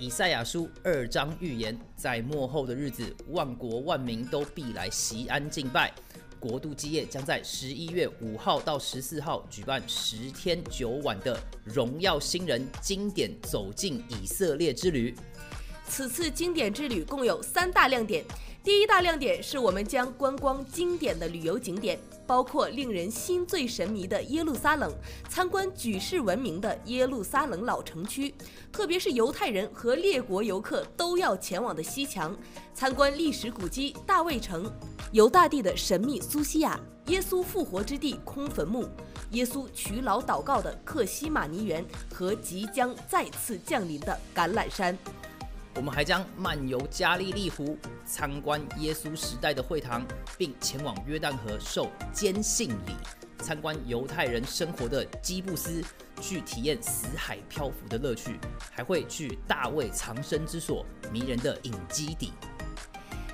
以赛亚书二章预言，在末后的日子，万国万民都必来西安敬拜。国度基业将在十一月五号到十四号举办十天九晚的荣耀新人经典走进以色列之旅。此次经典之旅共有三大亮点，第一大亮点是我们将观光经典的旅游景点。包括令人心醉神迷的耶路撒冷，参观举世闻名的耶路撒冷老城区，特别是犹太人和列国游客都要前往的西墙，参观历史古迹大卫城、犹大帝的神秘苏西亚、耶稣复活之地空坟墓、耶稣取老祷告的克西马尼园和即将再次降临的橄榄山。我们还将漫游加利利湖，参观耶稣时代的会堂，并前往约旦河受坚信礼，参观犹太人生活的基布斯，去体验死海漂浮的乐趣，还会去大卫藏身之所迷人的隐基底。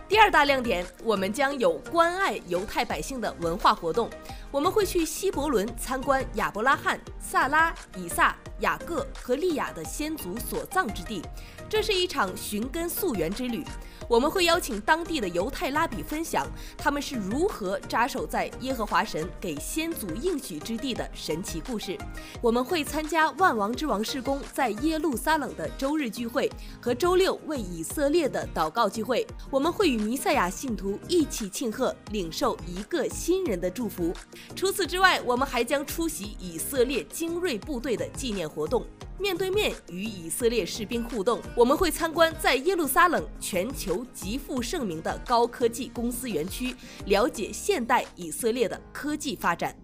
第二大亮点，我们将有关爱犹太百姓的文化活动。我们会去希伯伦参观亚伯拉罕、萨拉、以撒、雅各和利亚的先祖所葬之地，这是一场寻根溯源之旅。我们会邀请当地的犹太拉比分享他们是如何扎守在耶和华神给先祖应许之地的神奇故事。我们会参加万王之王世公在耶路撒冷的周日聚会和周六为以色列的祷告聚会。我们会与弥赛亚信徒一起庆贺领受一个新人的祝福。除此之外，我们还将出席以色列精锐部队的纪念活动，面对面与以色列士兵互动。我们会参观在耶路撒冷全球极负盛名的高科技公司园区，了解现代以色列的科技发展。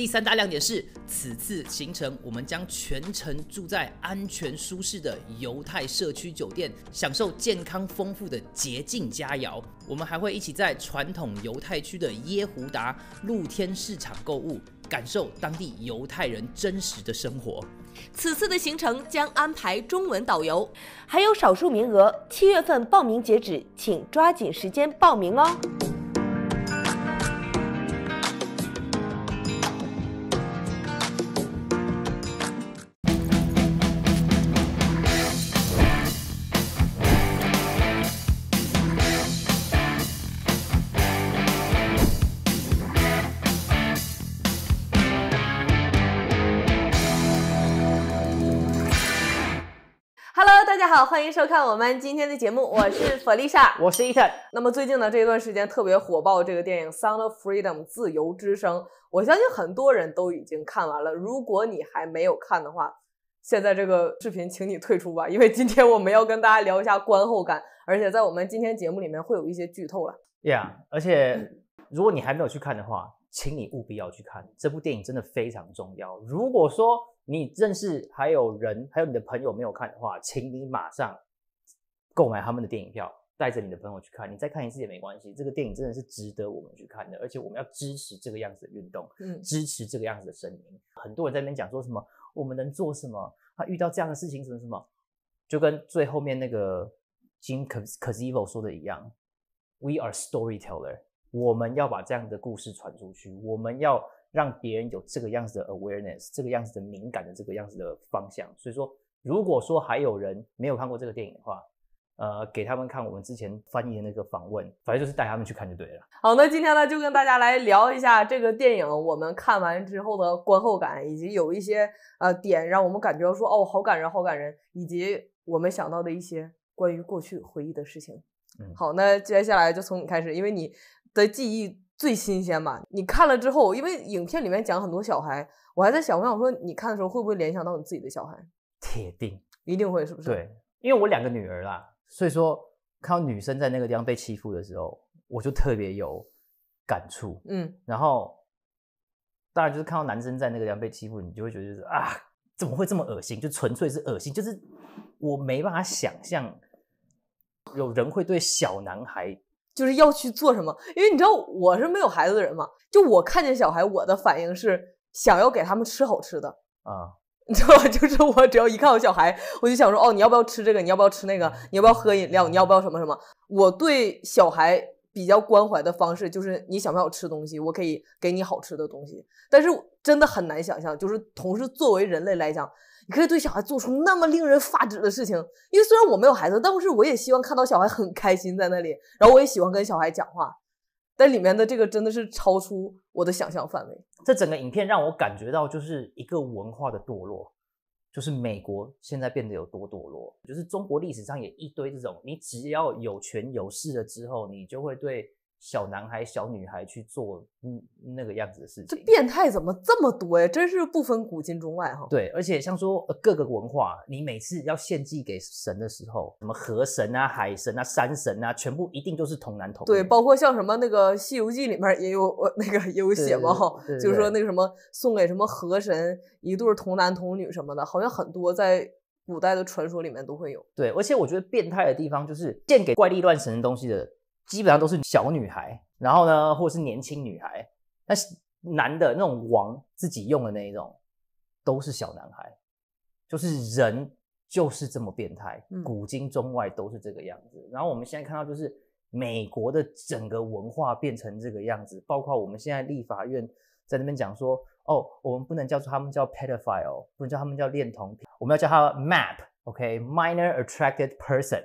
第三大亮点是，此次行程我们将全程住在安全舒适的犹太社区酒店，享受健康丰富的洁净佳肴。我们还会一起在传统犹太区的耶胡达露天市场购物，感受当地犹太人真实的生活。此次的行程将安排中文导游，还有少数名额，七月份报名截止，请抓紧时间报名哦。欢迎收看我们今天的节目，我是弗丽莎，我是伊坦。那么最近呢，这一段时间特别火爆这个电影《Sound of Freedom》自由之声，我相信很多人都已经看完了。如果你还没有看的话，现在这个视频，请你退出吧，因为今天我们要跟大家聊一下观后感，而且在我们今天节目里面会有一些剧透了。Yeah，而且如果你还没有去看的话，请你务必要去看这部电影，真的非常重要。如果说，你认识还有人，还有你的朋友没有看的话，请你马上购买他们的电影票，带着你的朋友去看。你再看一次也没关系，这个电影真的是值得我们去看的，而且我们要支持这个样子的运动，支持这个样子的声音。很多人在那边讲说什么，我们能做什么？他遇到这样的事情什么什么？就跟最后面那个 Jim k a z i v o 说的一样，We are storyteller，我们要把这样的故事传出去，我们要。让别人有这个样子的 awareness，这个样子的敏感的这个样子的方向。所以说，如果说还有人没有看过这个电影的话，呃，给他们看我们之前翻译的那个访问，反正就是带他们去看就对了。好，那今天呢，就跟大家来聊一下这个电影，我们看完之后的观后感，以及有一些呃点让我们感觉到说哦，好感人，好感人，以及我们想到的一些关于过去回忆的事情。嗯，好，那接下来就从你开始，因为你的记忆。最新鲜吧，你看了之后，因为影片里面讲很多小孩，我还在想，我想说你看的时候会不会联想到你自己的小孩？铁定一定会，是不是？对，因为我两个女儿啦，所以说看到女生在那个地方被欺负的时候，我就特别有感触，嗯，然后当然就是看到男生在那个地方被欺负，你就会觉得就是啊，怎么会这么恶心？就纯粹是恶心，就是我没办法想象有人会对小男孩。就是要去做什么？因为你知道我是没有孩子的人嘛，就我看见小孩，我的反应是想要给他们吃好吃的啊，你知道，就是我只要一看我小孩，我就想说，哦，你要不要吃这个？你要不要吃那个？你要不要喝饮料？你要不要什么什么？我对小孩比较关怀的方式就是你想不想吃东西，我可以给你好吃的东西。但是真的很难想象，就是同时作为人类来讲。你可以对小孩做出那么令人发指的事情，因为虽然我没有孩子，但是我也希望看到小孩很开心在那里，然后我也喜欢跟小孩讲话。但里面的这个真的是超出我的想象范围。这整个影片让我感觉到就是一个文化的堕落，就是美国现在变得有多堕落，就是中国历史上也一堆这种，你只要有权有势了之后，你就会对。小男孩、小女孩去做嗯那个样子的事情，这变态怎么这么多呀？真是不分古今中外哈。对，而且像说各个文化，你每次要献祭给神的时候，什么河神啊、海神啊、山神啊，全部一定都是童男童女。对，包括像什么那个《西游记》里面也有那个也有写嘛哈，就是说那个什么送给什么河神一对童男童女什么的，好像很多在古代的传说里面都会有。对，而且我觉得变态的地方就是献给怪力乱神的东西的。基本上都是小女孩，然后呢，或者是年轻女孩。但是男的那种王自己用的那一种，都是小男孩。就是人就是这么变态，古今中外都是这个样子。然后我们现在看到，就是美国的整个文化变成这个样子，包括我们现在立法院在那边讲说，哦，我们不能叫出他们叫 pedophile，不能叫他们叫恋童癖，我们要叫他 map，OK，minor attracted person，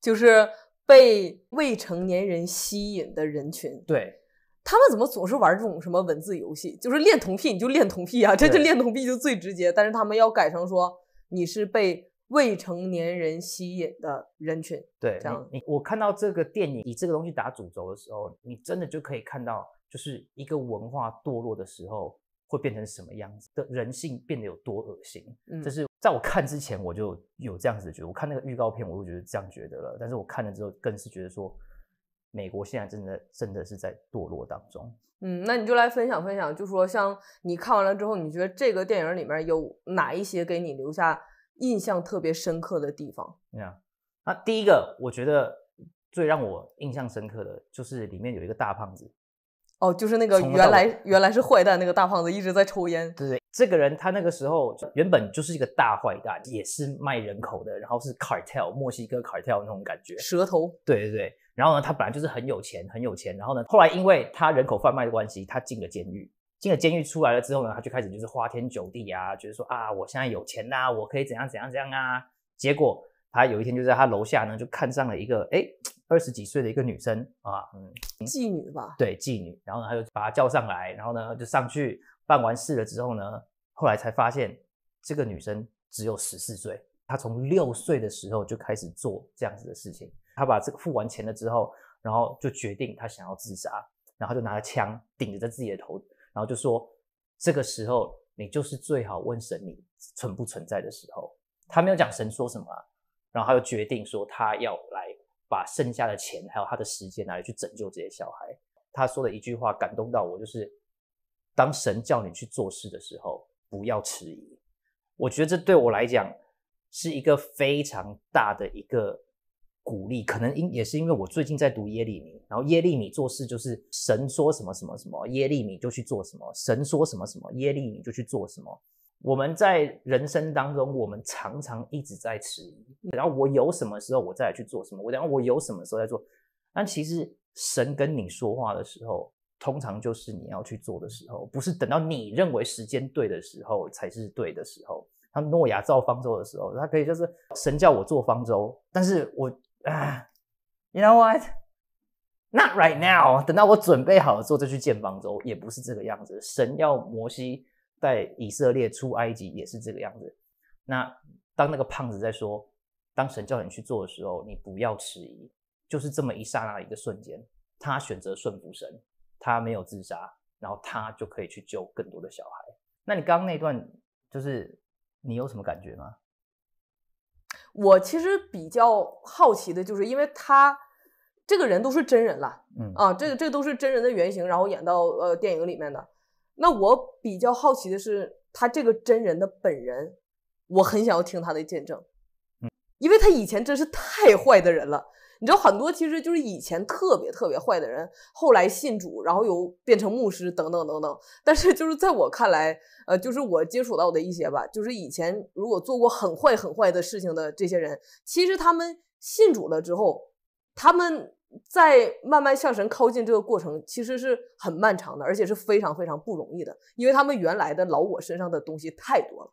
就是。被未成年人吸引的人群，对，他们怎么总是玩这种什么文字游戏？就是恋童癖，你就恋童癖啊，这就恋童癖就最直接。但是他们要改成说你是被未成年人吸引的人群，对，这样。我看到这个电影以这个东西打主轴的时候，你真的就可以看到，就是一个文化堕落的时候。会变成什么样子？的人性变得有多恶心？嗯，这是在我看之前我就有这样子觉得。我看那个预告片，我就觉得这样觉得了。但是我看了之后，更是觉得说，美国现在真的真的是在堕落当中。嗯，那你就来分享分享，就说像你看完了之后，你觉得这个电影里面有哪一些给你留下印象特别深刻的地方？你看，那第一个，我觉得最让我印象深刻的就是里面有一个大胖子。哦，就是那个原来原来是坏蛋那个大胖子一直在抽烟。对对，这个人他那个时候原本就是一个大坏蛋，也是卖人口的，然后是 cartel，墨西哥 cartel 那种感觉，蛇头。对对对，然后呢，他本来就是很有钱，很有钱，然后呢，后来因为他人口贩卖的关系，他进了监狱。进了监狱出来了之后呢，他就开始就是花天酒地啊，就是说啊，我现在有钱啦，我可以怎样怎样怎样啊，结果。他有一天就在他楼下呢，就看上了一个哎二十几岁的一个女生啊，嗯，妓女吧？对，妓女。然后他就把她叫上来，然后呢就上去办完事了之后呢，后来才发现这个女生只有十四岁，她从六岁的时候就开始做这样子的事情。他把这个付完钱了之后，然后就决定他想要自杀，然后就拿着枪顶着自己的头，然后就说：“这个时候你就是最好问神你存不存在的时候。”他没有讲神说什么啊？然后他又决定说，他要来把剩下的钱，还有他的时间拿来去拯救这些小孩。他说的一句话感动到我，就是：当神叫你去做事的时候，不要迟疑。我觉得这对我来讲是一个非常大的一个鼓励。可能因也是因为我最近在读耶利米，然后耶利米做事就是神说什么什么什么，耶利米就去做什么；神说什么什么，耶利米就去做什么。我们在人生当中，我们常常一直在迟疑，然后我有什么时候我再来去做什么？我然后我有什么时候再做？但其实神跟你说话的时候，通常就是你要去做的时候，不是等到你认为时间对的时候才是对的时候。他诺亚造方舟的时候，他可以就是神叫我做方舟，但是我，you 啊 know what，not right now，等到我准备好了之后再去建方舟，也不是这个样子。神要摩西。在以色列出埃及也是这个样子。那当那个胖子在说“当神叫你去做的时候，你不要迟疑”，就是这么一刹那一个瞬间，他选择顺服神，他没有自杀，然后他就可以去救更多的小孩。那你刚刚那段就是你有什么感觉吗？我其实比较好奇的就是，因为他这个人都是真人了，嗯啊，这个这个都是真人的原型，然后演到呃电影里面的。那我比较好奇的是，他这个真人的本人，我很想要听他的见证，因为他以前真是太坏的人了。你知道很多，其实就是以前特别特别坏的人，后来信主，然后又变成牧师等等等等。但是就是在我看来，呃，就是我接触到的一些吧，就是以前如果做过很坏很坏的事情的这些人，其实他们信主了之后，他们。在慢慢向神靠近这个过程，其实是很漫长的，而且是非常非常不容易的。因为他们原来的老我身上的东西太多了。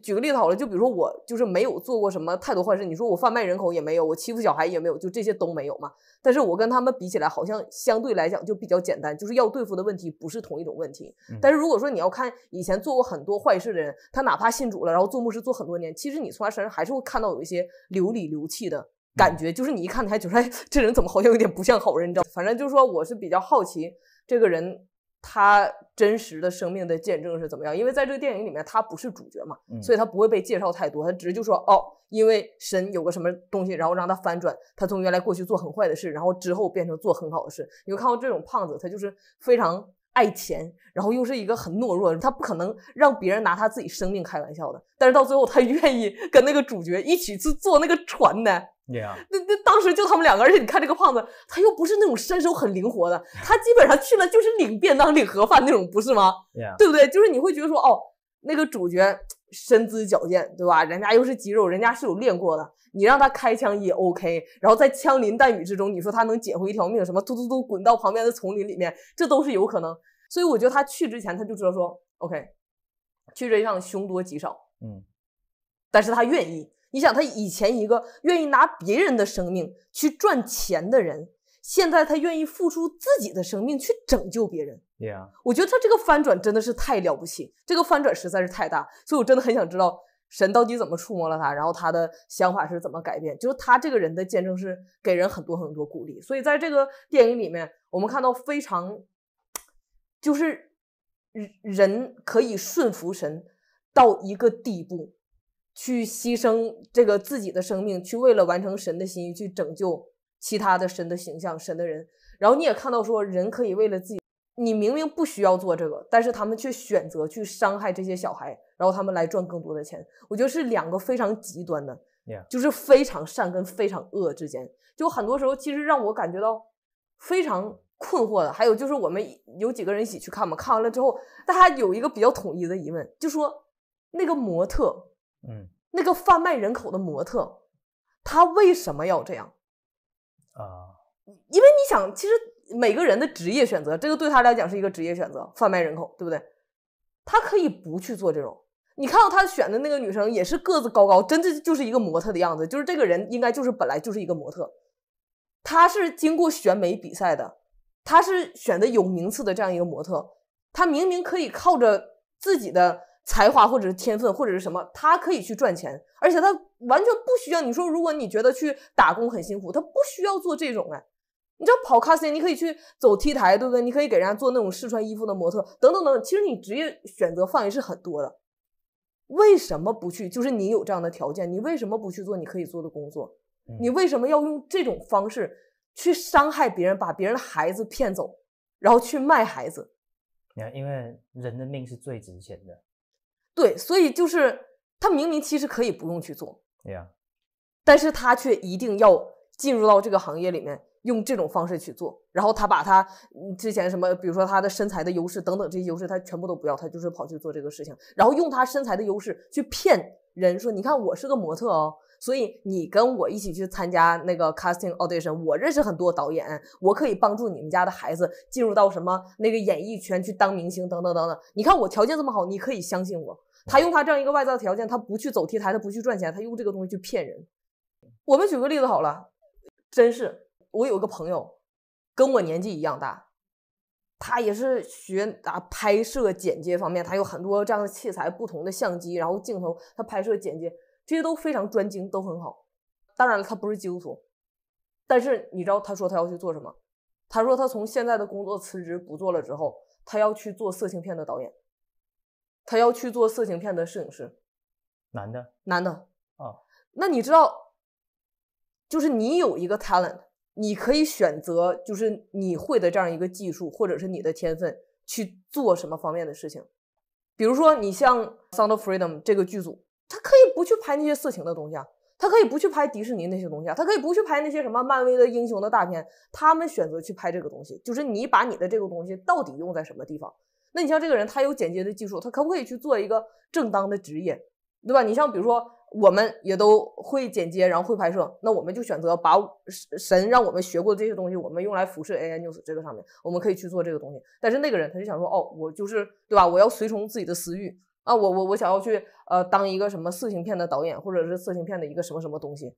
举个例子好了，就比如说我就是没有做过什么太多坏事，你说我贩卖人口也没有，我欺负小孩也没有，就这些都没有嘛。但是我跟他们比起来，好像相对来讲就比较简单，就是要对付的问题不是同一种问题。但是如果说你要看以前做过很多坏事的人，他哪怕信主了，然后做牧师做很多年，其实你从他身上还是会看到有一些流里流气的。感觉就是你一看，你还觉得哎，这人怎么好像有点不像好人？你知道，反正就是说，我是比较好奇这个人他真实的生命的见证是怎么样。因为在这个电影里面，他不是主角嘛，所以他不会被介绍太多。他只是就说，哦，因为神有个什么东西，然后让他翻转，他从原来过去做很坏的事，然后之后变成做很好的事。你会看到这种胖子，他就是非常爱钱，然后又是一个很懦弱，他不可能让别人拿他自己生命开玩笑的。但是到最后，他愿意跟那个主角一起去坐那个船呢。那那当时就他们两个，而且你看这个胖子，他又不是那种身手很灵活的，他基本上去了就是领便当、领盒饭那种，不是吗？对不对？就是你会觉得说，哦，那个主角身姿矫健，对吧？人家又是肌肉，人家是有练过的，你让他开枪也 OK。然后在枪林弹雨之中，你说他能捡回一条命，什么突突突滚到旁边的丛林里面，这都是有可能。所以我觉得他去之前他就知道说，OK，去这一趟凶多吉少。嗯，但是他愿意。你想，他以前一个愿意拿别人的生命去赚钱的人，现在他愿意付出自己的生命去拯救别人。我觉得他这个翻转真的是太了不起，这个翻转实在是太大。所以我真的很想知道神到底怎么触摸了他，然后他的想法是怎么改变。就是他这个人的见证是给人很多很多鼓励。所以在这个电影里面，我们看到非常，就是人可以顺服神到一个地步。去牺牲这个自己的生命，去为了完成神的心意，去拯救其他的神的形象、神的人。然后你也看到，说人可以为了自己，你明明不需要做这个，但是他们却选择去伤害这些小孩，然后他们来赚更多的钱。我觉得是两个非常极端的，就是非常善跟非常恶之间。就很多时候，其实让我感觉到非常困惑的，还有就是我们有几个人一起去看嘛，看完了之后，大家有一个比较统一的疑问，就说那个模特。嗯，那个贩卖人口的模特，他为什么要这样啊？因为你想，其实每个人的职业选择，这个对他来讲是一个职业选择，贩卖人口，对不对？他可以不去做这种。你看到他选的那个女生，也是个子高高，真的就是一个模特的样子，就是这个人应该就是本来就是一个模特，他是经过选美比赛的，他是选的有名次的这样一个模特，他明明可以靠着自己的。才华或者是天分或者是什么，他可以去赚钱，而且他完全不需要。你说，如果你觉得去打工很辛苦，他不需要做这种哎。你知道跑卡司，你可以去走 T 台，对不对？你可以给人家做那种试穿衣服的模特，等等等。其实你职业选择范围是很多的。为什么不去？就是你有这样的条件，你为什么不去做你可以做的工作？你为什么要用这种方式去伤害别人，把别人的孩子骗走，然后去卖孩子？因为人的命是最值钱的。对，所以就是他明明其实可以不用去做，对呀，但是他却一定要进入到这个行业里面，用这种方式去做。然后他把他之前什么，比如说他的身材的优势等等这些优势，他全部都不要，他就是跑去做这个事情，然后用他身材的优势去骗人说，你看我是个模特哦，所以你跟我一起去参加那个 casting audition，我认识很多导演，我可以帮助你们家的孩子进入到什么那个演艺圈去当明星等等等等。你看我条件这么好，你可以相信我。他用他这样一个外在条件，他不去走 T 台，他不去赚钱，他用这个东西去骗人。我们举个例子好了，真是我有一个朋友，跟我年纪一样大，他也是学啊拍摄剪接方面，他有很多这样的器材，不同的相机，然后镜头，他拍摄剪接这些都非常专精，都很好。当然了，他不是基督徒，但是你知道他说他要去做什么？他说他从现在的工作辞职不做了之后，他要去做色情片的导演。他要去做色情片的摄影师，男的，男的啊。那你知道，就是你有一个 talent，你可以选择，就是你会的这样一个技术，或者是你的天分，去做什么方面的事情。比如说，你像《Sound of Freedom》这个剧组，他可以不去拍那些色情的东西啊，他可以不去拍迪士尼那些东西啊，他可以不去拍那些什么漫威的英雄的大片，他们选择去拍这个东西，就是你把你的这个东西到底用在什么地方。那你像这个人，他有剪接的技术，他可不可以去做一个正当的职业，对吧？你像比如说，我们也都会剪接，然后会拍摄，那我们就选择把神让我们学过的这些东西，我们用来俯视 AI News 这个上面，我们可以去做这个东西。但是那个人他就想说，哦，我就是对吧？我要随从自己的私欲啊，我我我想要去呃当一个什么色情片的导演，或者是色情片的一个什么什么东西。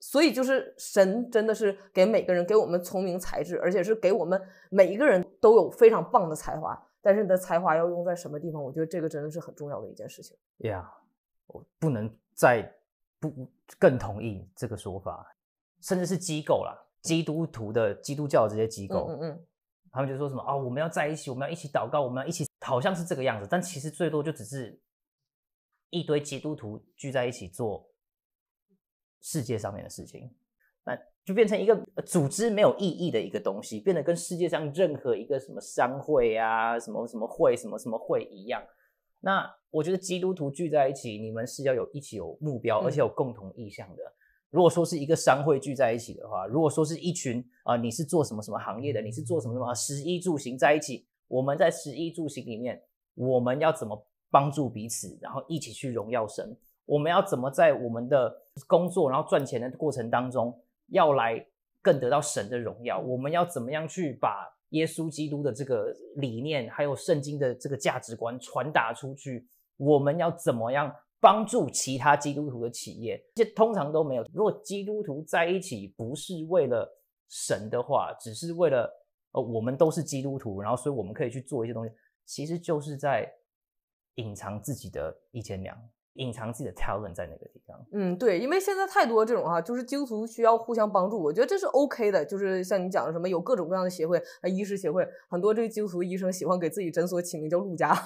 所以就是神真的是给每个人给我们聪明才智，而且是给我们每一个人都有非常棒的才华。但是你的才华要用在什么地方？我觉得这个真的是很重要的一件事情。呀，我不能再不更同意这个说法，甚至是机构了。基督徒的基督教这些机构，嗯嗯，他们就说什么啊，我们要在一起，我们要一起祷告，我们要一起，好像是这个样子。但其实最多就只是一堆基督徒聚在一起做。世界上面的事情，那就变成一个组织没有意义的一个东西，变得跟世界上任何一个什么商会啊、什么什么会、什么什么会一样。那我觉得基督徒聚在一起，你们是要有一起有目标，而且有共同意向的。如果说是一个商会聚在一起的话，如果说是一群啊，你是做什么什么行业的，你是做什么什么十一住行在一起，我们在十一住行里面，我们要怎么帮助彼此，然后一起去荣耀神。我们要怎么在我们的工作，然后赚钱的过程当中，要来更得到神的荣耀？我们要怎么样去把耶稣基督的这个理念，还有圣经的这个价值观传达出去？我们要怎么样帮助其他基督徒的企业？这通常都没有。如果基督徒在一起不是为了神的话，只是为了呃，我们都是基督徒，然后所以我们可以去做一些东西，其实就是在隐藏自己的一千两。隐藏自己的 talent 在哪个地方？嗯，对，因为现在太多这种哈，就是精熟需要互相帮助，我觉得这是 O K 的。就是像你讲的什么，有各种各样的协会，啊，医师协会，很多这个精熟医生喜欢给自己诊所起名叫陆家，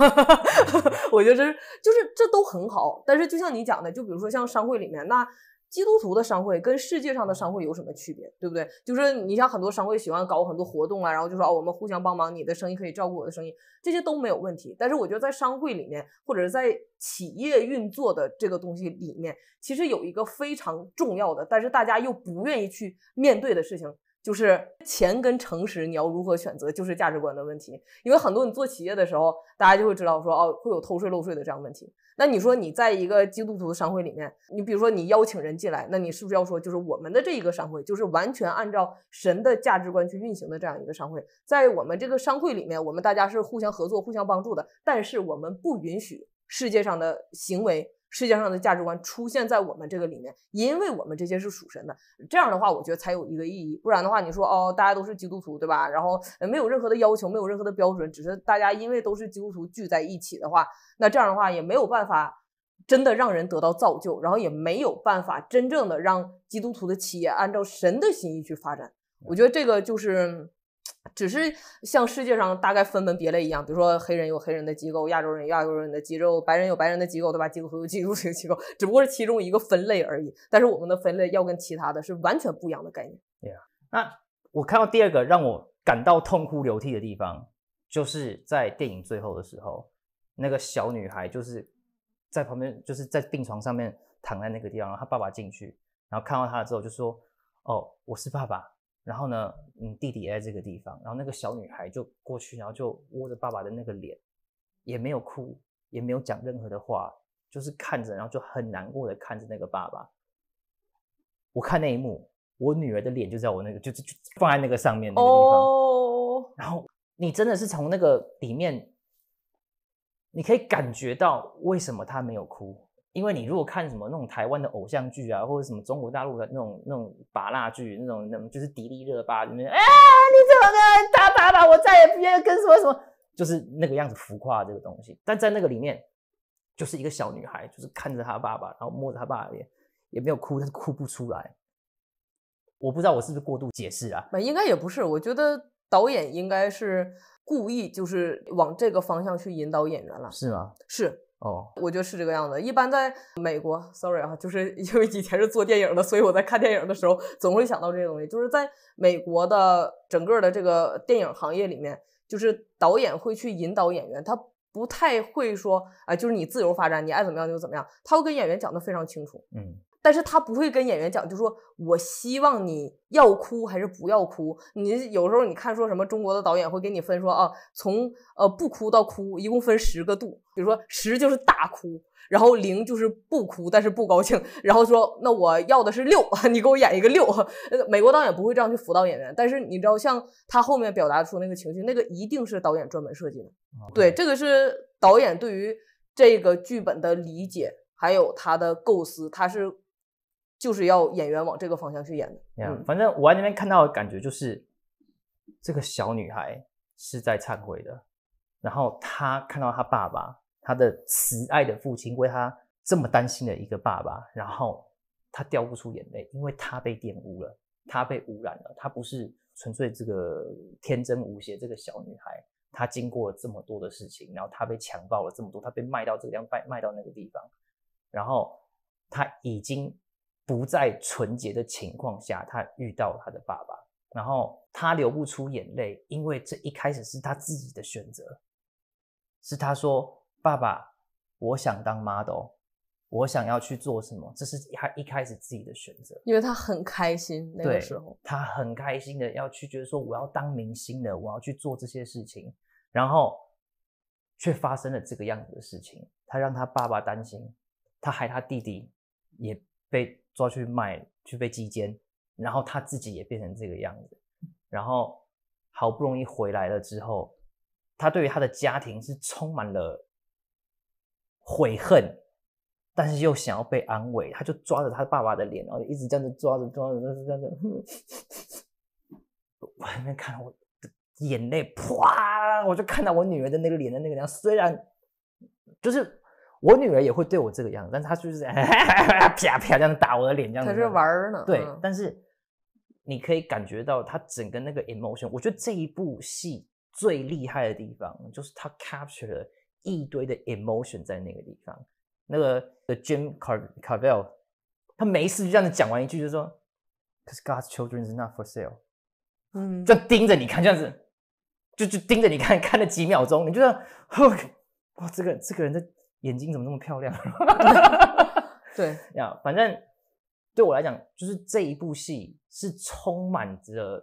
我觉得这是就是这都很好。但是就像你讲的，就比如说像商会里面那。基督徒的商会跟世界上的商会有什么区别，对不对？就是你像很多商会喜欢搞很多活动啊，然后就说哦，我们互相帮忙，你的生意可以照顾我的生意，这些都没有问题。但是我觉得在商会里面，或者是在企业运作的这个东西里面，其实有一个非常重要的，但是大家又不愿意去面对的事情，就是钱跟诚实，你要如何选择，就是价值观的问题。因为很多你做企业的时候，大家就会知道说哦，会有偷税漏税的这样问题。那你说你在一个基督徒的商会里面，你比如说你邀请人进来，那你是不是要说，就是我们的这一个商会就是完全按照神的价值观去运行的这样一个商会，在我们这个商会里面，我们大家是互相合作、互相帮助的，但是我们不允许世界上的行为。世界上的价值观出现在我们这个里面，因为我们这些是属神的，这样的话，我觉得才有一个意义。不然的话，你说哦，大家都是基督徒，对吧？然后没有任何的要求，没有任何的标准，只是大家因为都是基督徒聚在一起的话，那这样的话也没有办法真的让人得到造就，然后也没有办法真正的让基督徒的企业按照神的心意去发展。我觉得这个就是。只是像世界上大概分门别类一样，比如说黑人有黑人的机构，亚洲人有亚洲人的机构，白人有白人的机构，对吧？几乎都有基础性机构，只不过是其中一个分类而已。但是我们的分类要跟其他的是完全不一样的概念。对啊，那我看到第二个让我感到痛哭流涕的地方，就是在电影最后的时候，那个小女孩就是在旁边，就是在病床上面躺在那个地方，然后她爸爸进去，然后看到她之后就说：“哦，我是爸爸。”然后呢，嗯，弟弟也在这个地方。然后那个小女孩就过去，然后就握着爸爸的那个脸，也没有哭，也没有讲任何的话，就是看着，然后就很难过的看着那个爸爸。我看那一幕，我女儿的脸就在我那个，就就放在那个上面那个地方。哦。然后你真的是从那个里面，你可以感觉到为什么她没有哭。因为你如果看什么那种台湾的偶像剧啊，或者什么中国大陆的那种那种拔蜡剧，那种那么就是迪丽热巴里面，啊，你怎么跟打爸爸？我再也不愿意跟什么什么，就是那个样子浮夸这个东西。但在那个里面，就是一个小女孩，就是看着她爸爸，然后摸着她爸爸，也也没有哭，但是哭不出来。我不知道我是不是过度解释啊？那应该也不是。我觉得导演应该是故意就是往这个方向去引导演员了，是吗？是。哦，我觉得是这个样子。一般在美国，sorry 啊，就是 因为以前是做电影的，所以我在看电影的时候总会想到这些东西。就是在美国的整个的这个电影行业里面，就是导演会去引导演员，他不太会说啊，就是你自由发展，你爱怎么样就怎么样。他会跟演员讲得非常清楚。嗯。但是他不会跟演员讲，就说我希望你要哭还是不要哭。你有时候你看说什么中国的导演会给你分说啊，从呃不哭到哭一共分十个度，比如说十就是大哭，然后零就是不哭但是不高兴。然后说那我要的是六，你给我演一个六。美国导演不会这样去辅导演员，但是你知道，像他后面表达出那个情绪，那个一定是导演专门设计的。对，这个是导演对于这个剧本的理解，还有他的构思，他是。就是要演员往这个方向去演的。反正我在那边看到的感觉就是，这个小女孩是在忏悔的。然后她看到她爸爸，她的慈爱的父亲为她这么担心的一个爸爸，然后她掉不出眼泪，因为她被玷污了，她被污染了，她不是纯粹这个天真无邪这个小女孩。她经过了这么多的事情，然后她被强暴了这么多，她被卖到这个卖卖到那个地方，然后她已经。不在纯洁的情况下，他遇到他的爸爸，然后他流不出眼泪，因为这一开始是他自己的选择，是他说：“爸爸，我想当 model，我想要去做什么？”这是他一开始自己的选择，因为他很开心那个时候，他很开心的要去觉得说：“我要当明星的，我要去做这些事情。”然后却发生了这个样子的事情，他让他爸爸担心，他害他弟弟也。被抓去卖，去被击奸，然后他自己也变成这个样子，然后好不容易回来了之后，他对于他的家庭是充满了悔恨，但是又想要被安慰，他就抓着他爸爸的脸，然后一直这样子抓着抓着，就是这样子，我还没看到我的眼泪啪，我就看到我女儿的那个脸的那个样虽然就是。我女儿也会对我这个样，子，但是她就是 啪啪这样打我的脸，这样。她是玩呢。对，但是你可以感觉到她整个那个 emotion。我觉得这一部戏最厉害的地方就是他 captured 一堆的 emotion 在那个地方。那个的 Jim Car Carvel，他没事就这样子讲完一句就说：“Cause God's children is not for sale。”嗯，就盯着你看，这样子，就就盯着你看，看了几秒钟，你就像哦，哇，这个这个人的。眼睛怎么那么漂亮？对 呀，反正对我来讲，就是这一部戏是充满着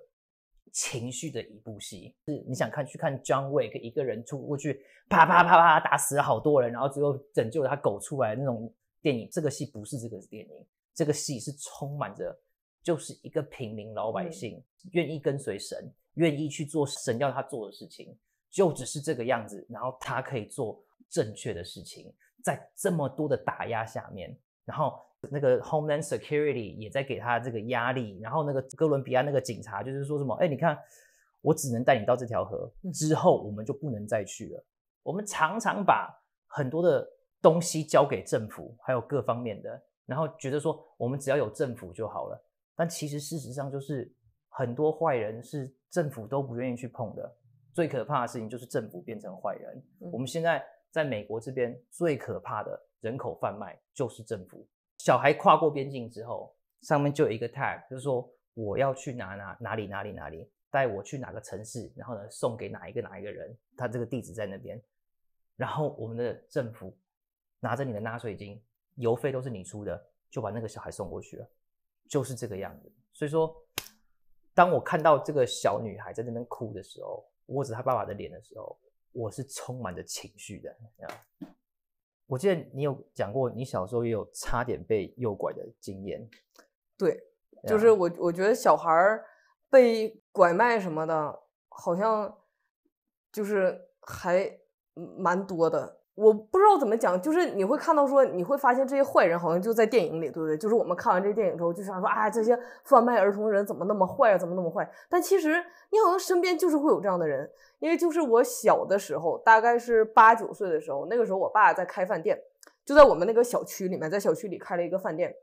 情绪的一部戏。是你想看去看 John Wick 一个人出过去，啪啪啪啪打死了好多人，然后最后拯救了他狗出来那种电影。这个戏不是这个电影，这个戏是充满着，就是一个平民老百姓愿意跟随神，愿意去做神要他做的事情，就只是这个样子，然后他可以做。正确的事情，在这么多的打压下面，然后那个 Homeland Security 也在给他这个压力，然后那个哥伦比亚那个警察就是说什么？哎，你看，我只能带你到这条河之后，我们就不能再去了。我们常常把很多的东西交给政府，还有各方面的，然后觉得说我们只要有政府就好了。但其实事实上就是很多坏人是政府都不愿意去碰的。最可怕的事情就是政府变成坏人。我们现在。在美国这边最可怕的人口贩卖就是政府，小孩跨过边境之后，上面就有一个 tag，就是说我要去哪哪哪里哪里哪里，带我去哪个城市，然后呢送给哪一个哪一个人，他这个地址在那边，然后我们的政府拿着你的纳税金，邮费都是你出的，就把那个小孩送过去了，就是这个样子。所以说，当我看到这个小女孩在那边哭的时候，握着她爸爸的脸的时候。我是充满着情绪的，我记得你有讲过，你小时候也有差点被诱拐的经验。对，就是我，我觉得小孩被拐卖什么的，好像就是还蛮多的。我不知道怎么讲，就是你会看到说，你会发现这些坏人好像就在电影里，对不对？就是我们看完这电影之后就想说，哎，这些贩卖儿童人怎么那么坏啊，怎么那么坏？但其实你好像身边就是会有这样的人，因为就是我小的时候，大概是八九岁的时候，那个时候我爸在开饭店，就在我们那个小区里面，在小区里开了一个饭店。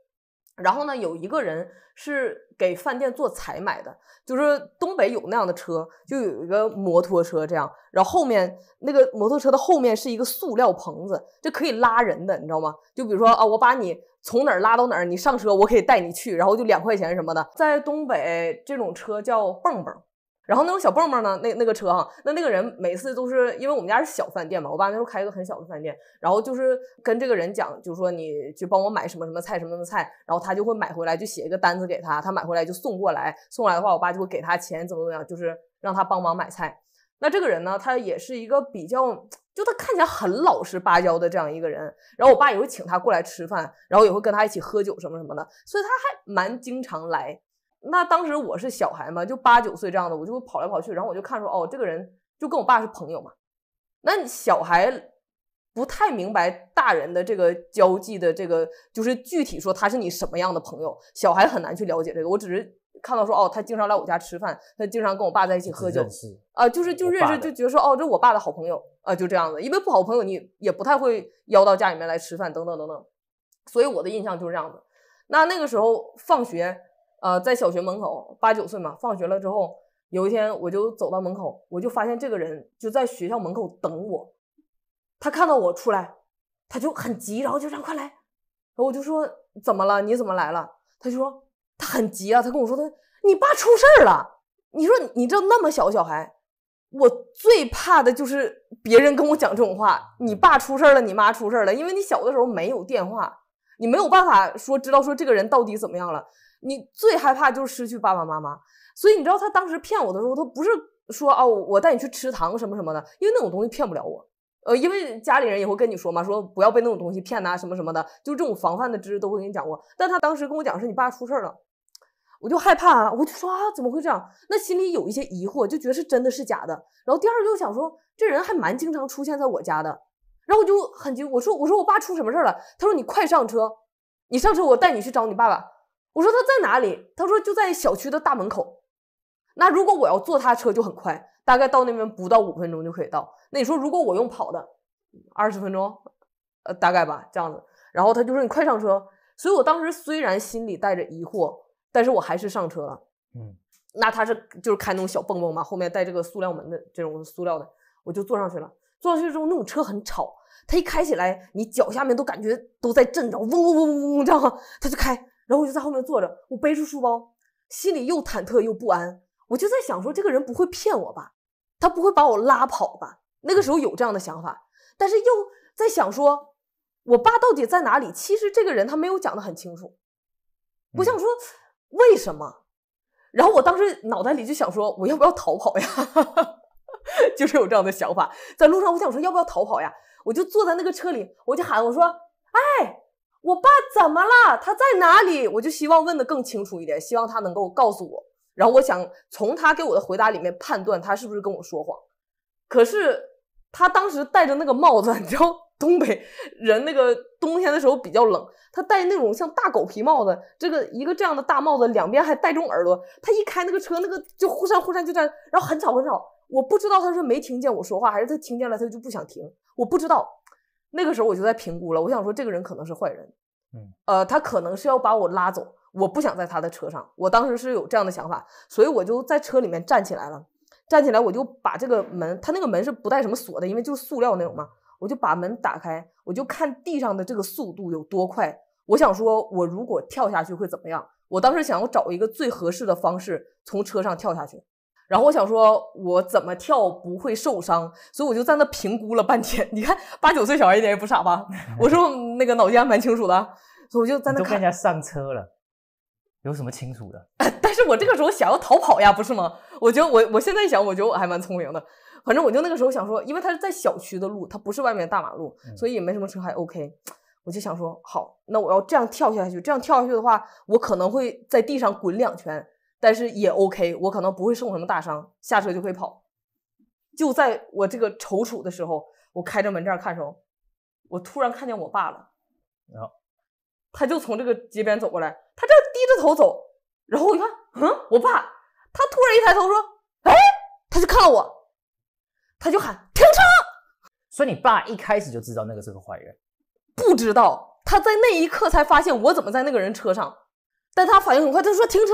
然后呢，有一个人是给饭店做采买的，就是东北有那样的车，就有一个摩托车这样，然后后面那个摩托车的后面是一个塑料棚子，这可以拉人的，你知道吗？就比如说啊，我把你从哪儿拉到哪儿，你上车，我可以带你去，然后就两块钱什么的，在东北这种车叫蹦蹦。然后那种小蹦蹦呢，那那个车哈，那那个人每次都是因为我们家是小饭店嘛，我爸那时候开一个很小的饭店，然后就是跟这个人讲，就是说你去帮我买什么什么菜什么什么菜，然后他就会买回来，就写一个单子给他，他买回来就送过来，送来的话，我爸就会给他钱，怎么怎么样，就是让他帮忙买菜。那这个人呢，他也是一个比较，就他看起来很老实巴交的这样一个人，然后我爸也会请他过来吃饭，然后也会跟他一起喝酒什么什么的，所以他还蛮经常来。那当时我是小孩嘛，就八九岁这样的，我就会跑来跑去，然后我就看说，哦，这个人就跟我爸是朋友嘛。那小孩不太明白大人的这个交际的这个，就是具体说他是你什么样的朋友，小孩很难去了解这个。我只是看到说哦，他经常来我家吃饭，他经常跟我爸在一起喝酒啊，就是就认识，就觉得说哦，这我爸的好朋友啊，就这样子。因为不好朋友你也不太会邀到家里面来吃饭等等等等，所以我的印象就是这样的。那那个时候放学。呃，在小学门口，八九岁嘛，放学了之后，有一天我就走到门口，我就发现这个人就在学校门口等我。他看到我出来，他就很急，然后就让快来。然后我就说怎么了？你怎么来了？他就说他很急啊，他跟我说他你爸出事儿了。你说你这那么小小孩，我最怕的就是别人跟我讲这种话，你爸出事儿了，你妈出事儿了，因为你小的时候没有电话，你没有办法说知道说这个人到底怎么样了。你最害怕就是失去爸爸妈妈，所以你知道他当时骗我的时候，他不是说哦我带你去吃糖什么什么的，因为那种东西骗不了我。呃，因为家里人也会跟你说嘛，说不要被那种东西骗啊什么什么的，就这种防范的知识都会跟你讲过。但他当时跟我讲是你爸出事了，我就害怕啊，我就说啊怎么会这样？那心里有一些疑惑，就觉得是真的是假的。然后第二就想说这人还蛮经常出现在我家的，然后我就很急，我说我说我爸出什么事儿了？他说你快上车，你上车我带你去找你爸爸。我说他在哪里？他说就在小区的大门口。那如果我要坐他车就很快，大概到那边不到五分钟就可以到。那你说如果我用跑的，二十分钟，呃，大概吧，这样子。然后他就说你快上车。所以我当时虽然心里带着疑惑，但是我还是上车了。嗯，那他是就是开那种小蹦蹦嘛，后面带这个塑料门的这种塑料的，我就坐上去了。坐上去之后，那种车很吵，它一开起来，你脚下面都感觉都在震着，嗡嗡嗡嗡嗡这样，他就开。然后我就在后面坐着，我背着书包，心里又忐忑又不安。我就在想说，这个人不会骗我吧？他不会把我拉跑吧？那个时候有这样的想法，但是又在想说，我爸到底在哪里？其实这个人他没有讲得很清楚，我想说为什么。然后我当时脑袋里就想说，我要不要逃跑呀？就是有这样的想法。在路上我想说，要不要逃跑呀？我就坐在那个车里，我就喊我说：“哎。”我爸怎么了？他在哪里？我就希望问的更清楚一点，希望他能够告诉我。然后我想从他给我的回答里面判断他是不是跟我说谎。可是他当时戴着那个帽子，你知道东北人那个冬天的时候比较冷，他戴那种像大狗皮帽子，这个一个这样的大帽子，两边还戴中耳朵。他一开那个车，那个就呼扇呼扇就样，然后很吵很吵。我不知道他是没听见我说话，还是他听见了他就不想停，我不知道。那个时候我就在评估了，我想说这个人可能是坏人，嗯，呃，他可能是要把我拉走，我不想在他的车上，我当时是有这样的想法，所以我就在车里面站起来了，站起来我就把这个门，他那个门是不带什么锁的，因为就是塑料那种嘛，我就把门打开，我就看地上的这个速度有多快，我想说我如果跳下去会怎么样，我当时想要找一个最合适的方式从车上跳下去。然后我想说，我怎么跳不会受伤？所以我就在那评估了半天。你看，八九岁小孩一点也不傻吧？我说那个脑筋还蛮清楚的，所以我就在那看。一下人家上车了，有什么清楚的？但是我这个时候想要逃跑呀，不是吗？我觉得我我现在想，我觉得我还蛮聪明的。反正我就那个时候想说，因为它是在小区的路，它不是外面大马路，所以也没什么车，还 OK。我就想说，好，那我要这样跳下去，这样跳下去的话，我可能会在地上滚两圈。但是也 OK，我可能不会受什么大伤，下车就可以跑。就在我这个踌躇的时候，我开着门这儿看时候，我突然看见我爸了。后他就从这个街边走过来，他就低着头走，然后我一看，嗯，我爸，他突然一抬头说：“哎，他就看我，他就喊停车。”所以你爸一开始就知道那个是个坏人，不知道他在那一刻才发现我怎么在那个人车上，但他反应很快，他说停车。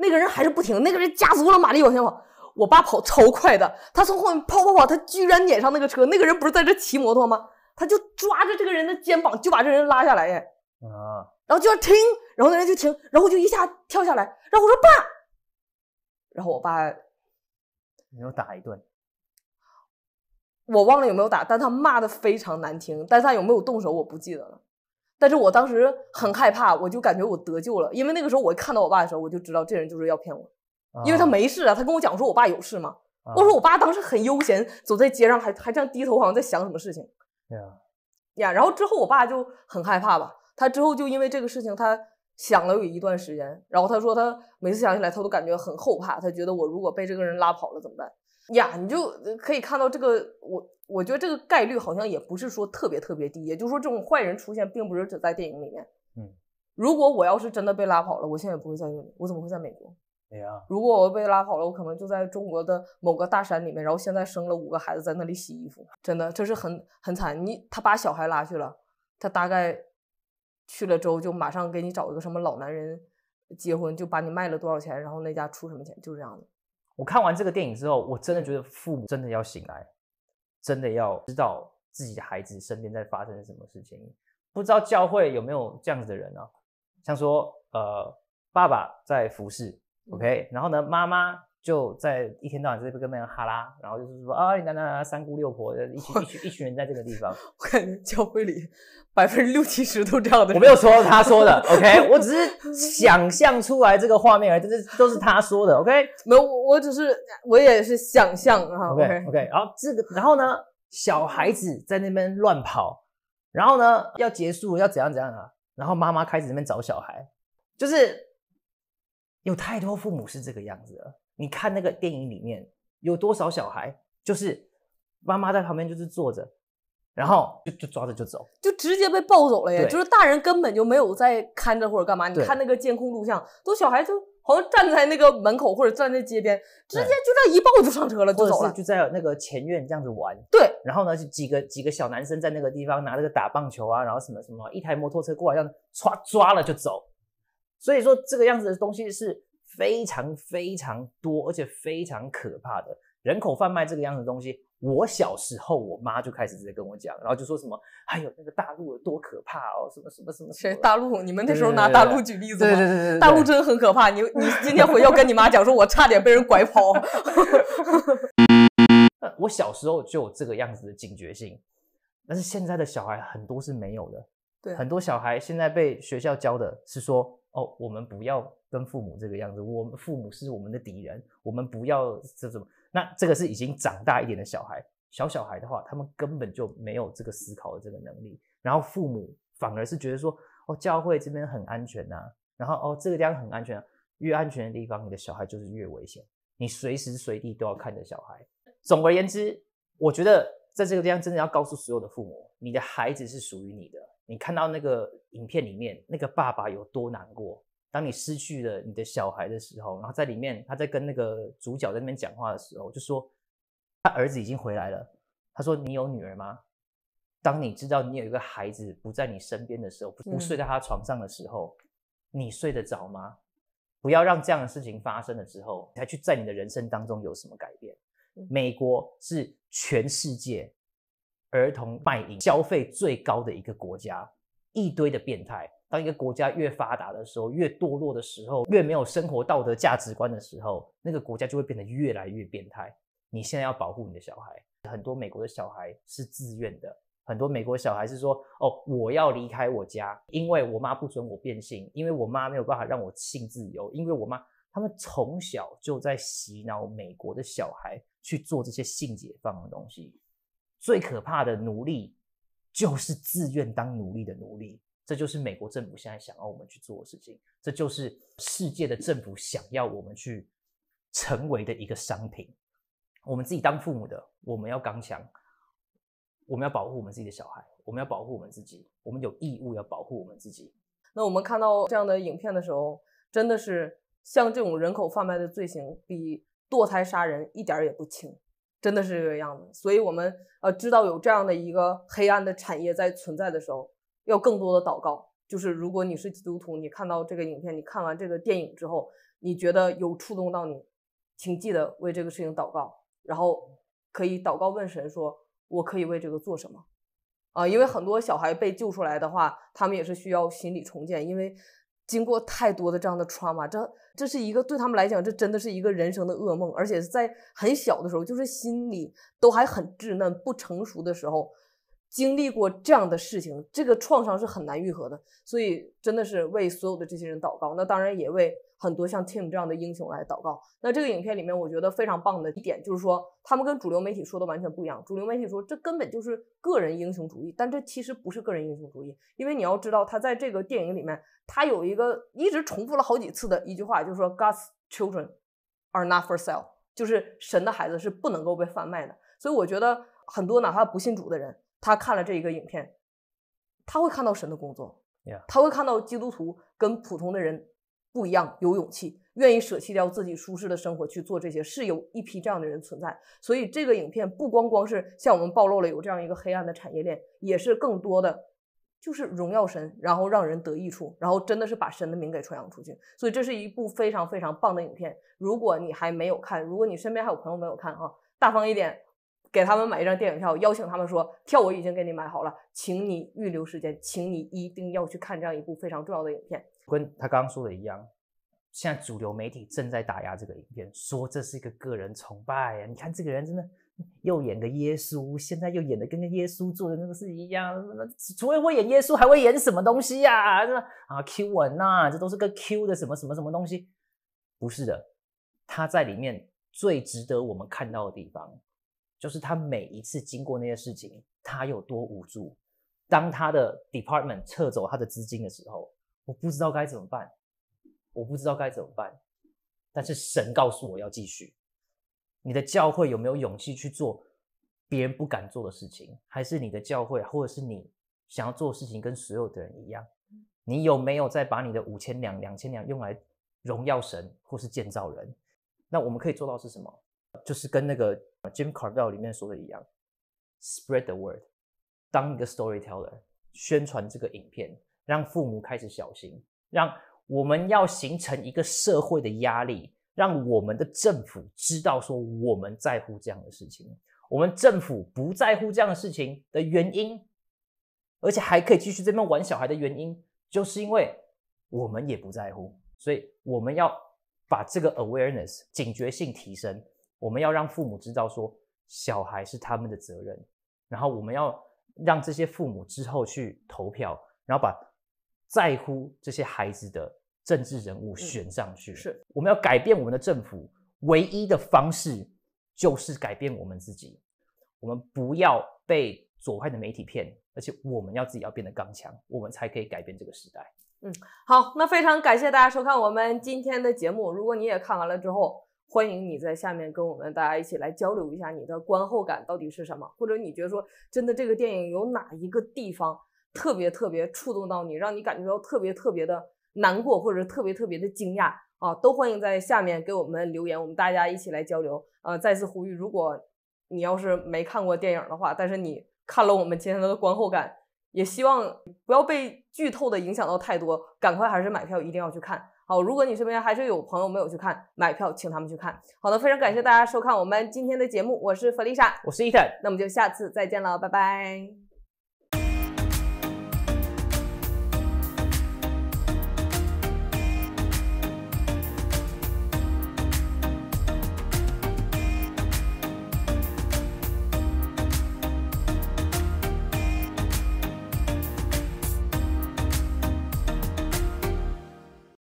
那个人还是不停，那个人加足了马力往前跑。我爸跑超快的，他从后面跑跑跑，他居然撵上那个车。那个人不是在这骑摩托吗？他就抓着这个人的肩膀，就把这人拉下来耶。啊！然后就要停，然后那人就停，然后就一下跳下来。然后我说爸，然后我爸没有打一顿，我忘了有没有打，但他骂的非常难听，但他有没有动手我不记得了。但是我当时很害怕，我就感觉我得救了，因为那个时候我看到我爸的时候，我就知道这人就是要骗我，因为他没事啊，他跟我讲说我爸有事嘛，我说我爸当时很悠闲，走在街上，还还这样低头，好像在想什么事情。对呀，呀，然后之后我爸就很害怕吧，他之后就因为这个事情，他想了有一段时间，然后他说他每次想起来，他都感觉很后怕，他觉得我如果被这个人拉跑了怎么办。呀，你就可以看到这个，我我觉得这个概率好像也不是说特别特别低，也就是说这种坏人出现，并不是只在电影里面。嗯，如果我要是真的被拉跑了，我现在也不会在这里，我怎么会在美国？没啊？如果我被拉跑了，我可能就在中国的某个大山里面，然后现在生了五个孩子在那里洗衣服，真的这是很很惨。你他把小孩拉去了，他大概去了之后就马上给你找一个什么老男人结婚，就把你卖了多少钱，然后那家出什么钱，就是这样的。我看完这个电影之后，我真的觉得父母真的要醒来，真的要知道自己的孩子身边在发生什么事情。不知道教会有没有这样子的人呢？像说，呃，爸爸在服侍，OK，然后呢，妈妈。就在一天到晚就是跟别人哈拉，然后就是说啊，你哪哪三姑六婆，的，一群一群一群人，在这个地方，我感觉教会里百分之六七十都掉的。我没有说他说的，OK，我只是想象出来这个画面，而但是都是他说的，OK。没有，我只是我也是想象啊，OK OK。然后这个，然后呢，小孩子在那边乱跑，然后呢要结束要怎样怎样啊？然后妈妈开始那边找小孩，就是有太多父母是这个样子了。你看那个电影里面有多少小孩，就是妈妈在旁边就是坐着，然后就就抓着就走，就直接被抱走了。耶！就是大人根本就没有在看着或者干嘛。你看那个监控录像，都小孩就好像站在那个门口或者站在街边，直接就这样一抱就上车了就走了。就在那个前院这样子玩。对。然后呢，就几个几个小男生在那个地方拿那个打棒球啊，然后什么什么，一台摩托车过来，这样抓抓了就走。所以说这个样子的东西是。非常非常多，而且非常可怕的人口贩卖这个样子的东西。我小时候，我妈就开始直接跟我讲，然后就说什么：“哎呦，那个大陆有多可怕哦，什么什么什么。”大陆，你们那时候拿大陆举例子吗？对对对对，大陆真的很可怕。你你今天回要跟你妈讲说，我差点被人拐跑。我小时候就有这个样子的警觉性，但是现在的小孩很多是没有的。对，很多小孩现在被学校教的是说。哦，我们不要跟父母这个样子，我们父母是我们的敌人，我们不要这种。那这个是已经长大一点的小孩，小小孩的话，他们根本就没有这个思考的这个能力。然后父母反而是觉得说，哦，教会这边很安全呐，然后哦这个地方很安全，越安全的地方，你的小孩就是越危险，你随时随地都要看着小孩。总而言之，我觉得在这个地方真的要告诉所有的父母，你的孩子是属于你的。你看到那个影片里面那个爸爸有多难过？当你失去了你的小孩的时候，然后在里面他在跟那个主角在那边讲话的时候，就说他儿子已经回来了。他说：“你有女儿吗？”当你知道你有一个孩子不在你身边的时候，不睡在他床上的时候，你睡得着吗？不要让这样的事情发生了之后，才去在你的人生当中有什么改变？美国是全世界。儿童卖淫消费最高的一个国家，一堆的变态。当一个国家越发达的时候，越堕落的时候，越没有生活道德价值观的时候，那个国家就会变得越来越变态。你现在要保护你的小孩，很多美国的小孩是自愿的，很多美国小孩是说：“哦，我要离开我家，因为我妈不准我变性，因为我妈没有办法让我性自由，因为我妈他们从小就在洗脑美国的小孩去做这些性解放的东西。”最可怕的奴隶，就是自愿当奴隶的奴隶。这就是美国政府现在想要我们去做的事情，这就是世界的政府想要我们去成为的一个商品。我们自己当父母的，我们要刚强，我们要保护我们自己的小孩，我们要保护我们自己，我们有义务要保护我们自己。那我们看到这样的影片的时候，真的是像这种人口贩卖的罪行，比堕胎杀人一点也不轻。真的是这个样子，所以我们呃知道有这样的一个黑暗的产业在存在的时候，要更多的祷告。就是如果你是基督徒，你看到这个影片，你看完这个电影之后，你觉得有触动到你，请记得为这个事情祷告，然后可以祷告问神说：“我可以为这个做什么？”啊，因为很多小孩被救出来的话，他们也是需要心理重建，因为。经过太多的这样的 trauma，这这是一个对他们来讲，这真的是一个人生的噩梦，而且在很小的时候，就是心里都还很稚嫩、不成熟的时候，经历过这样的事情，这个创伤是很难愈合的。所以，真的是为所有的这些人祷告。那当然也为。很多像 Tim 这样的英雄来祷告。那这个影片里面，我觉得非常棒的一点就是说，他们跟主流媒体说的完全不一样。主流媒体说这根本就是个人英雄主义，但这其实不是个人英雄主义，因为你要知道，他在这个电影里面，他有一个一直重复了好几次的一句话，就是说 “God's children are not for sale”，就是神的孩子是不能够被贩卖的。所以我觉得，很多哪怕不信主的人，他看了这一个影片，他会看到神的工作，他会看到基督徒跟普通的人。不一样，有勇气，愿意舍弃掉自己舒适的生活去做这些，是有一批这样的人存在。所以这个影片不光光是向我们暴露了有这样一个黑暗的产业链，也是更多的就是荣耀神，然后让人得益处，然后真的是把神的名给传扬出去。所以这是一部非常非常棒的影片。如果你还没有看，如果你身边还有朋友没有看啊，大方一点，给他们买一张电影票，邀请他们说，票我已经给你买好了，请你预留时间，请你一定要去看这样一部非常重要的影片。跟他刚刚说的一样，现在主流媒体正在打压这个影片，说这是一个个人崇拜啊！你看这个人真的又演个耶稣，现在又演的跟个耶稣做的那个是一样。那除了会演耶稣，还会演什么东西呀？那啊，Q 文啊，这都是个 Q 的什么什么什么东西？不是的，他在里面最值得我们看到的地方，就是他每一次经过那些事情，他有多无助。当他的 department 撤走他的资金的时候。我不知道该怎么办，我不知道该怎么办。但是神告诉我要继续。你的教会有没有勇气去做别人不敢做的事情？还是你的教会，或者是你想要做的事情，跟所有的人一样？你有没有在把你的五千两、两千两用来荣耀神或是建造人？那我们可以做到是什么？就是跟那个 Jim c a r b e l 里面说的一样，Spread the word，当一个 Storyteller，宣传这个影片。让父母开始小心，让我们要形成一个社会的压力，让我们的政府知道说我们在乎这样的事情。我们政府不在乎这样的事情的原因，而且还可以继续这边玩小孩的原因，就是因为我们也不在乎。所以我们要把这个 awareness 警觉性提升，我们要让父母知道说小孩是他们的责任，然后我们要让这些父母之后去投票，然后把。在乎这些孩子的政治人物选上去，是我们要改变我们的政府唯一的方式，就是改变我们自己。我们不要被左派的媒体骗，而且我们要自己要变得刚强，我们才可以改变这个时代。嗯，好，那非常感谢大家收看我们今天的节目。如果你也看完了之后，欢迎你在下面跟我们大家一起来交流一下你的观后感到底是什么，或者你觉得说真的这个电影有哪一个地方？特别特别触动到你，让你感觉到特别特别的难过，或者特别特别的惊讶啊，都欢迎在下面给我们留言，我们大家一起来交流。呃，再次呼吁，如果你要是没看过电影的话，但是你看了我们今天的观后感，也希望不要被剧透的影响到太多，赶快还是买票，一定要去看。好，如果你身边还是有朋友没有去看，买票请他们去看。好的，非常感谢大家收看我们今天的节目，我是弗丽莎，我是伊坦，那我们就下次再见了，拜拜。